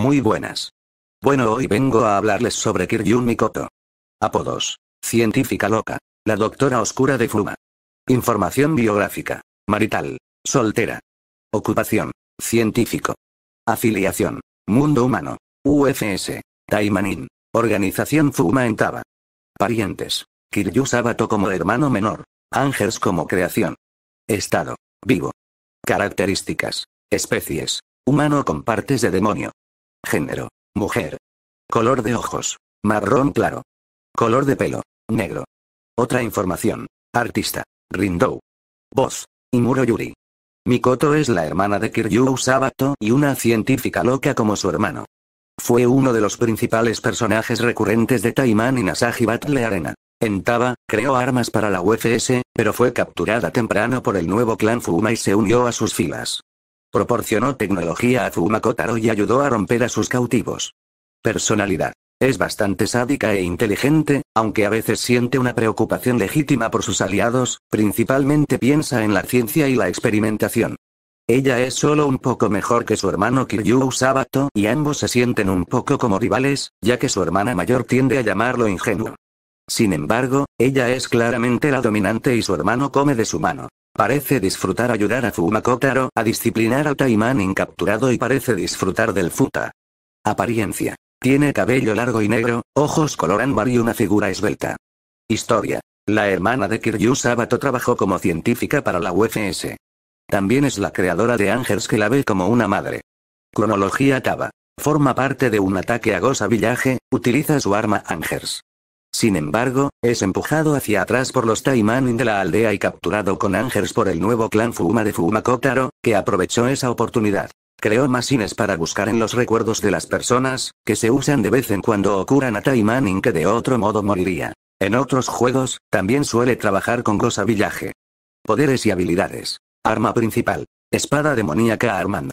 Muy buenas. Bueno, hoy vengo a hablarles sobre Kiryu Mikoto. Apodos. Científica loca. La doctora oscura de Fuma. Información biográfica. Marital. Soltera. Ocupación. Científico. Afiliación. Mundo humano. UFS. Taimanin. Organización Fuma en Taba. Parientes. Kiryu Sabato como hermano menor. Ángels como creación. Estado. Vivo. Características. Especies. Humano con partes de demonio. Género. Mujer. Color de ojos. Marrón claro. Color de pelo. Negro. Otra información. Artista. Rindou. Voz. Imuro Yuri. Mikoto es la hermana de Kiryu Sabato y una científica loca como su hermano. Fue uno de los principales personajes recurrentes de Taiman y Nasaji Battle Arena. En Taba, creó armas para la UFS, pero fue capturada temprano por el nuevo clan Fuma y se unió a sus filas. Proporcionó tecnología a Fumakotaro y ayudó a romper a sus cautivos. Personalidad. Es bastante sádica e inteligente, aunque a veces siente una preocupación legítima por sus aliados, principalmente piensa en la ciencia y la experimentación. Ella es solo un poco mejor que su hermano Kiryu Sabato y ambos se sienten un poco como rivales, ya que su hermana mayor tiende a llamarlo ingenuo. Sin embargo, ella es claramente la dominante y su hermano come de su mano. Parece disfrutar ayudar a Fumakotaro a disciplinar al Taiman capturado y parece disfrutar del Futa. Apariencia. Tiene cabello largo y negro, ojos color ámbar y una figura esbelta. Historia. La hermana de Kiryu Sabato trabajó como científica para la UFS. También es la creadora de Ángels que la ve como una madre. Cronología Taba. Forma parte de un ataque a Gosa Villaje, utiliza su arma Ángels. Sin embargo, es empujado hacia atrás por los Taimanin de la aldea y capturado con ángeles por el nuevo clan Fuma de Fuma Kotaro, que aprovechó esa oportunidad. Creó masines para buscar en los recuerdos de las personas, que se usan de vez en cuando ocurran a Taimanin que de otro modo moriría. En otros juegos, también suele trabajar con Gosa Villaje. Poderes y habilidades. Arma principal. Espada demoníaca Armand.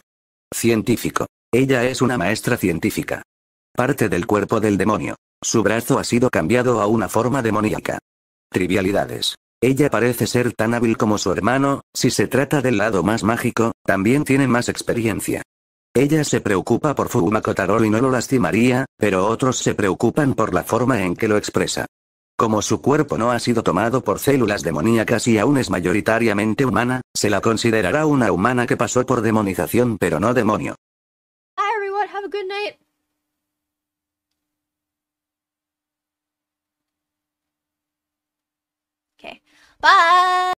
Científico. Ella es una maestra científica. Parte del cuerpo del demonio. Su brazo ha sido cambiado a una forma demoníaca. Trivialidades. Ella parece ser tan hábil como su hermano, si se trata del lado más mágico, también tiene más experiencia. Ella se preocupa por Fuuma y no lo lastimaría, pero otros se preocupan por la forma en que lo expresa. Como su cuerpo no ha sido tomado por células demoníacas y aún es mayoritariamente humana, se la considerará una humana que pasó por demonización pero no demonio. Hi everyone, have a good night. Okay. Bye!